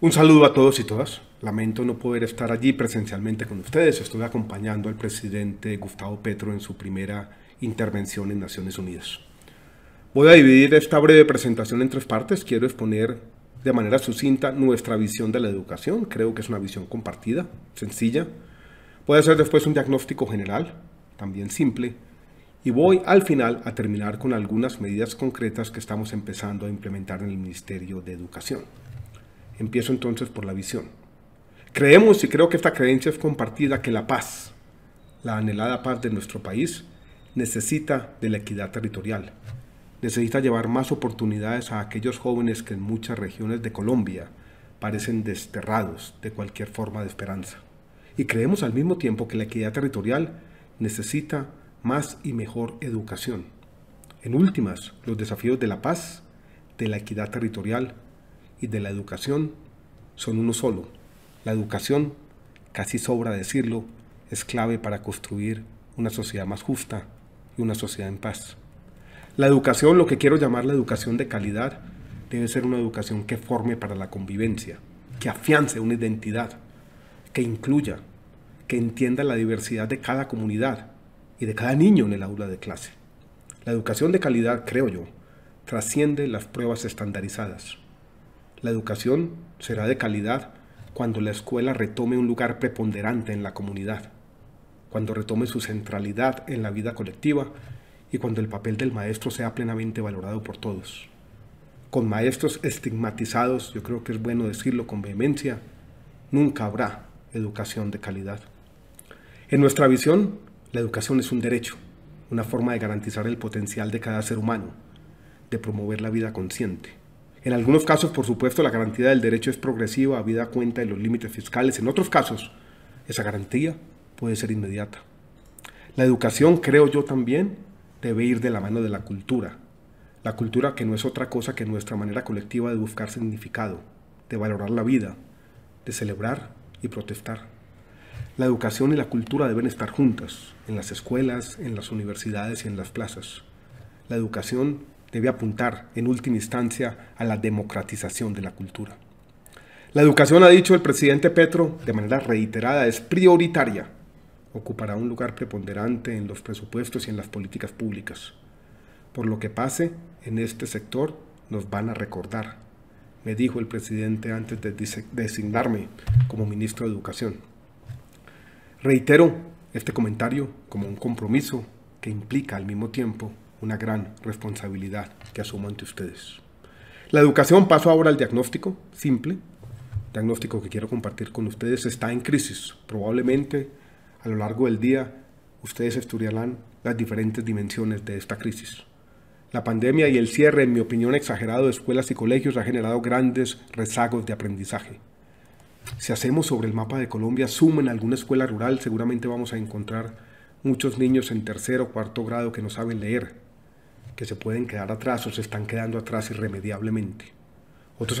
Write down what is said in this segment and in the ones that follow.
Un saludo a todos y todas. Lamento no poder estar allí presencialmente con ustedes. Estuve acompañando al presidente Gustavo Petro en su primera intervención en Naciones Unidas. Voy a dividir esta breve presentación en tres partes. Quiero exponer de manera sucinta nuestra visión de la educación. Creo que es una visión compartida, sencilla. Voy a hacer después un diagnóstico general, también simple. Y voy al final a terminar con algunas medidas concretas que estamos empezando a implementar en el Ministerio de Educación. Empiezo entonces por la visión. Creemos, y creo que esta creencia es compartida, que la paz, la anhelada paz de nuestro país, necesita de la equidad territorial. Necesita llevar más oportunidades a aquellos jóvenes que en muchas regiones de Colombia parecen desterrados de cualquier forma de esperanza. Y creemos al mismo tiempo que la equidad territorial necesita más y mejor educación. En últimas, los desafíos de la paz, de la equidad territorial y de la educación son uno solo. La educación, casi sobra decirlo, es clave para construir una sociedad más justa y una sociedad en paz. La educación, lo que quiero llamar la educación de calidad, debe ser una educación que forme para la convivencia, que afiance una identidad, que incluya, que entienda la diversidad de cada comunidad y de cada niño en el aula de clase. La educación de calidad, creo yo, trasciende las pruebas estandarizadas. La educación será de calidad cuando la escuela retome un lugar preponderante en la comunidad, cuando retome su centralidad en la vida colectiva y cuando el papel del maestro sea plenamente valorado por todos. Con maestros estigmatizados, yo creo que es bueno decirlo con vehemencia, nunca habrá educación de calidad. En nuestra visión, la educación es un derecho, una forma de garantizar el potencial de cada ser humano, de promover la vida consciente en algunos casos, por supuesto, la garantía del derecho es progresiva, a vida cuenta de los límites fiscales. En otros casos, esa garantía puede ser inmediata. La educación, creo yo también, debe ir de la mano de la cultura. La cultura que no es otra cosa que nuestra manera colectiva de buscar significado, de valorar la vida, de celebrar y protestar. La educación y la cultura deben estar juntas, en las escuelas, en las universidades y en las plazas. La educación debe apuntar en última instancia a la democratización de la cultura. La educación, ha dicho el presidente Petro de manera reiterada, es prioritaria. Ocupará un lugar preponderante en los presupuestos y en las políticas públicas. Por lo que pase en este sector, nos van a recordar, me dijo el presidente antes de designarme como ministro de Educación. Reitero este comentario como un compromiso que implica al mismo tiempo una gran responsabilidad que asumo ante ustedes. La educación, pasó ahora al diagnóstico simple. diagnóstico que quiero compartir con ustedes está en crisis. Probablemente a lo largo del día ustedes estudiarán las diferentes dimensiones de esta crisis. La pandemia y el cierre, en mi opinión, exagerado de escuelas y colegios ha generado grandes rezagos de aprendizaje. Si hacemos sobre el mapa de Colombia, en alguna escuela rural, seguramente vamos a encontrar muchos niños en tercer o cuarto grado que no saben leer, que se pueden quedar atrás o se están quedando atrás irremediablemente. Otros,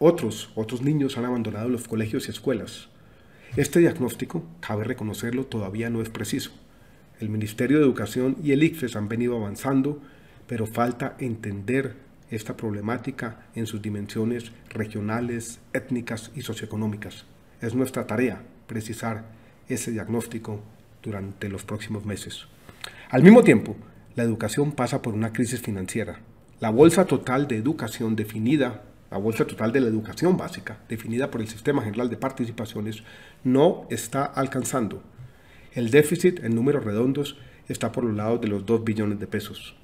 otros, otros niños han abandonado los colegios y escuelas. Este diagnóstico, cabe reconocerlo, todavía no es preciso. El Ministerio de Educación y el ICFES han venido avanzando, pero falta entender esta problemática en sus dimensiones regionales, étnicas y socioeconómicas. Es nuestra tarea precisar ese diagnóstico durante los próximos meses. Al mismo tiempo, la educación pasa por una crisis financiera. La bolsa total de educación definida, la bolsa total de la educación básica, definida por el Sistema General de Participaciones, no está alcanzando. El déficit en números redondos está por los lados de los 2 billones de pesos.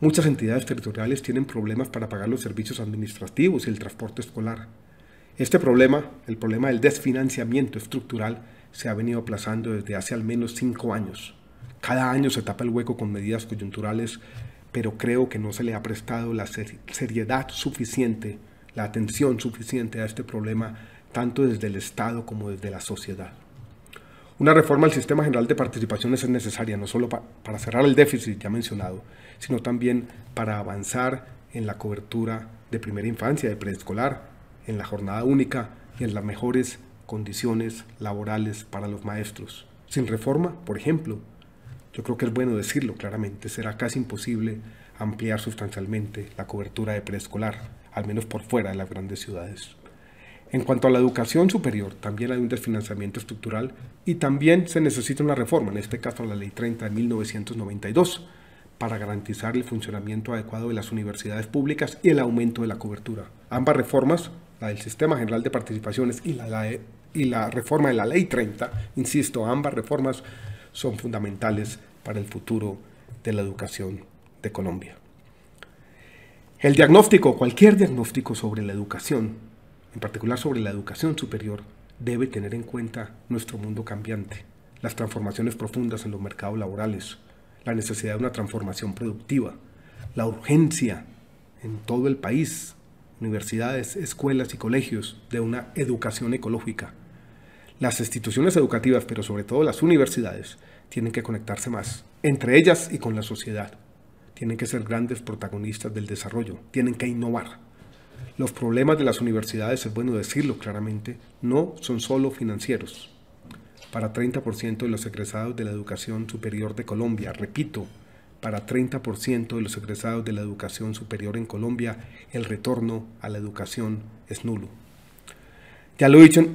Muchas entidades territoriales tienen problemas para pagar los servicios administrativos y el transporte escolar. Este problema, el problema del desfinanciamiento estructural, se ha venido aplazando desde hace al menos cinco años. Cada año se tapa el hueco con medidas coyunturales, pero creo que no se le ha prestado la seriedad suficiente, la atención suficiente a este problema, tanto desde el Estado como desde la sociedad. Una reforma al sistema general de participaciones es necesaria, no solo para cerrar el déficit ya mencionado, sino también para avanzar en la cobertura de primera infancia, de preescolar, en la jornada única y en las mejores condiciones laborales para los maestros. Sin reforma, por ejemplo, yo creo que es bueno decirlo claramente, será casi imposible ampliar sustancialmente la cobertura de preescolar, al menos por fuera de las grandes ciudades. En cuanto a la educación superior, también hay un desfinanciamiento estructural y también se necesita una reforma, en este caso la Ley 30 de 1992, para garantizar el funcionamiento adecuado de las universidades públicas y el aumento de la cobertura. Ambas reformas, la del Sistema General de Participaciones y la, y la reforma de la Ley 30, insisto, ambas reformas son fundamentales para el futuro de la educación de Colombia. El diagnóstico, cualquier diagnóstico sobre la educación, en particular sobre la educación superior, debe tener en cuenta nuestro mundo cambiante, las transformaciones profundas en los mercados laborales, la necesidad de una transformación productiva, la urgencia en todo el país, universidades, escuelas y colegios, de una educación ecológica, las instituciones educativas, pero sobre todo las universidades, tienen que conectarse más, entre ellas y con la sociedad. Tienen que ser grandes protagonistas del desarrollo, tienen que innovar. Los problemas de las universidades, es bueno decirlo claramente, no son solo financieros. Para 30% de los egresados de la educación superior de Colombia, repito, para 30% de los egresados de la educación superior en Colombia, el retorno a la educación es nulo. Ya lo he dicho,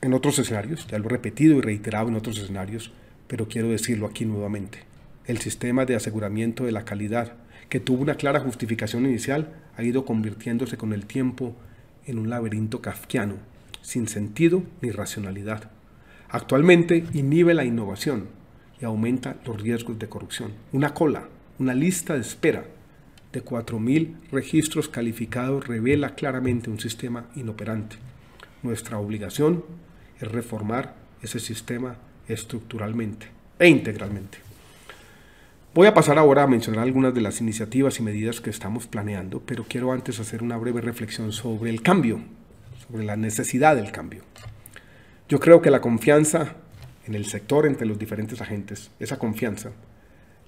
en otros escenarios, ya lo he repetido y reiterado en otros escenarios, pero quiero decirlo aquí nuevamente. El sistema de aseguramiento de la calidad, que tuvo una clara justificación inicial, ha ido convirtiéndose con el tiempo en un laberinto kafkiano, sin sentido ni racionalidad. Actualmente inhibe la innovación y aumenta los riesgos de corrupción. Una cola, una lista de espera de 4.000 registros calificados revela claramente un sistema inoperante. Nuestra obligación es reformar ese sistema estructuralmente e integralmente. Voy a pasar ahora a mencionar algunas de las iniciativas y medidas que estamos planeando, pero quiero antes hacer una breve reflexión sobre el cambio, sobre la necesidad del cambio. Yo creo que la confianza en el sector entre los diferentes agentes, esa confianza,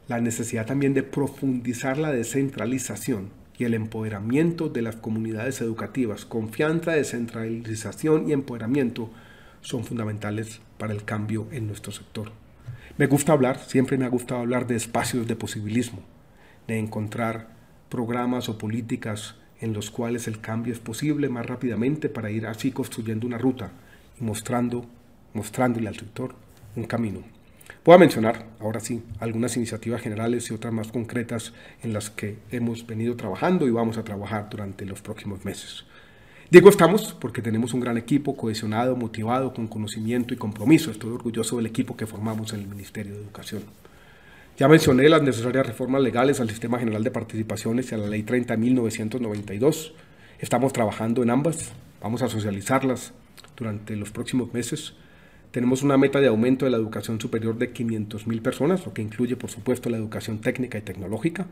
la necesidad también de profundizar la descentralización y el empoderamiento de las comunidades educativas, confianza, descentralización y empoderamiento son fundamentales para el cambio en nuestro sector. Me gusta hablar, siempre me ha gustado hablar de espacios de posibilismo, de encontrar programas o políticas en los cuales el cambio es posible más rápidamente para ir así construyendo una ruta y mostrando, mostrándole al sector un camino. Voy a mencionar ahora sí algunas iniciativas generales y otras más concretas en las que hemos venido trabajando y vamos a trabajar durante los próximos meses. Digo estamos porque tenemos un gran equipo cohesionado, motivado, con conocimiento y compromiso. Estoy orgulloso del equipo que formamos en el Ministerio de Educación. Ya mencioné las necesarias reformas legales al Sistema General de Participaciones y a la Ley 30.992. Estamos trabajando en ambas, vamos a socializarlas durante los próximos meses. Tenemos una meta de aumento de la educación superior de 500.000 personas, lo que incluye por supuesto la educación técnica y tecnológica.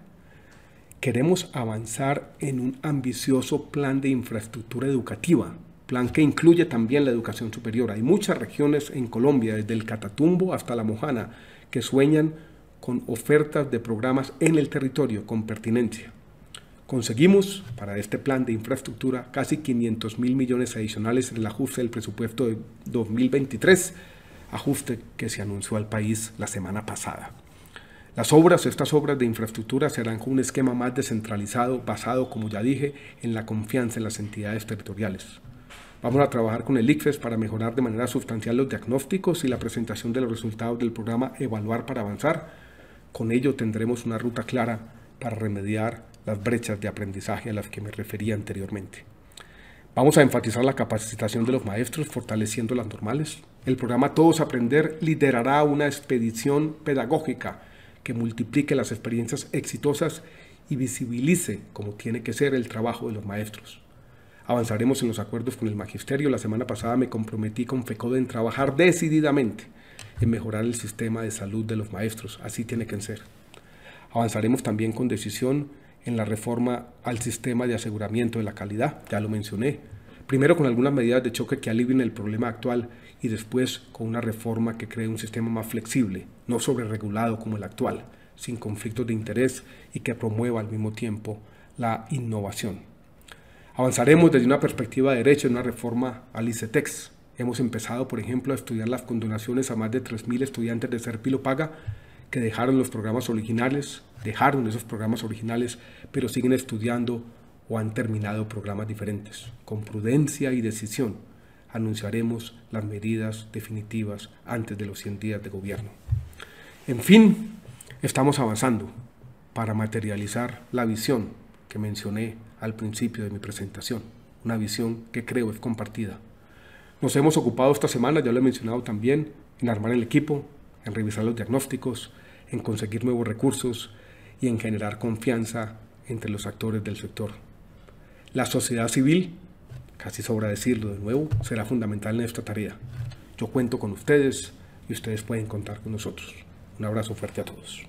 Queremos avanzar en un ambicioso plan de infraestructura educativa, plan que incluye también la educación superior. Hay muchas regiones en Colombia, desde el Catatumbo hasta La Mojana, que sueñan con ofertas de programas en el territorio con pertinencia. Conseguimos para este plan de infraestructura casi 500 mil millones adicionales en el ajuste del presupuesto de 2023, ajuste que se anunció al país la semana pasada. Las obras, estas obras de infraestructura serán con un esquema más descentralizado, basado, como ya dije, en la confianza en las entidades territoriales. Vamos a trabajar con el ICFES para mejorar de manera sustancial los diagnósticos y la presentación de los resultados del programa Evaluar para Avanzar. Con ello tendremos una ruta clara para remediar las brechas de aprendizaje a las que me refería anteriormente. Vamos a enfatizar la capacitación de los maestros, fortaleciendo las normales. El programa Todos Aprender liderará una expedición pedagógica que multiplique las experiencias exitosas y visibilice como tiene que ser el trabajo de los maestros. Avanzaremos en los acuerdos con el magisterio. La semana pasada me comprometí con FECODE en trabajar decididamente en mejorar el sistema de salud de los maestros. Así tiene que ser. Avanzaremos también con decisión en la reforma al sistema de aseguramiento de la calidad. Ya lo mencioné. Primero con algunas medidas de choque que alivien el problema actual y después con una reforma que cree un sistema más flexible, no sobreregulado como el actual, sin conflictos de interés y que promueva al mismo tiempo la innovación. Avanzaremos desde una perspectiva de derecho en una reforma al ICETEX. Hemos empezado, por ejemplo, a estudiar las condonaciones a más de 3.000 estudiantes de Serpilo Paga que dejaron los programas originales, dejaron esos programas originales, pero siguen estudiando o han terminado programas diferentes, con prudencia y decisión, anunciaremos las medidas definitivas antes de los 100 días de gobierno. En fin, estamos avanzando para materializar la visión que mencioné al principio de mi presentación, una visión que creo es compartida. Nos hemos ocupado esta semana, ya lo he mencionado también, en armar el equipo, en revisar los diagnósticos, en conseguir nuevos recursos y en generar confianza entre los actores del sector. La sociedad civil casi sobra decirlo de nuevo, será fundamental en esta tarea. Yo cuento con ustedes y ustedes pueden contar con nosotros. Un abrazo fuerte a todos.